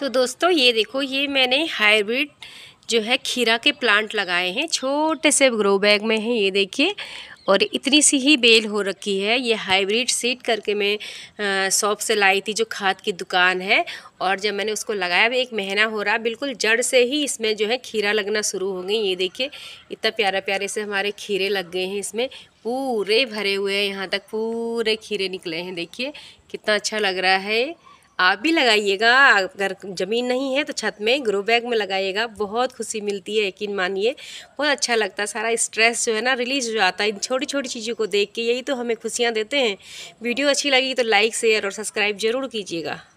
तो दोस्तों ये देखो ये मैंने हाइब्रिड जो है खीरा के प्लांट लगाए हैं छोटे से ग्रो बैग में है ये देखिए और इतनी सी ही बेल हो रखी है ये हाइब्रिड सीड करके मैं शॉप से लाई थी जो खाद की दुकान है और जब मैंने उसको लगाया भी एक महीना हो रहा बिल्कुल जड़ से ही इसमें जो है खीरा लगना शुरू हो गई ये देखिए इतना प्यारा प्यारे से हमारे खीरे लग गए हैं इसमें पूरे भरे हुए हैं यहाँ तक पूरे खीरे निकले हैं देखिए कितना अच्छा लग रहा है आप भी लगाइएगा अगर ज़मीन नहीं है तो छत में ग्रो बैग में लगाइएगा बहुत खुशी मिलती है यकीन मानिए बहुत अच्छा लगता है सारा स्ट्रेस जो है ना रिलीज हो जाता है इन छोटी छोटी चीज़ों को देख के यही तो हमें खुशियाँ देते हैं वीडियो अच्छी लगी तो लाइक शेयर और सब्सक्राइब ज़रूर कीजिएगा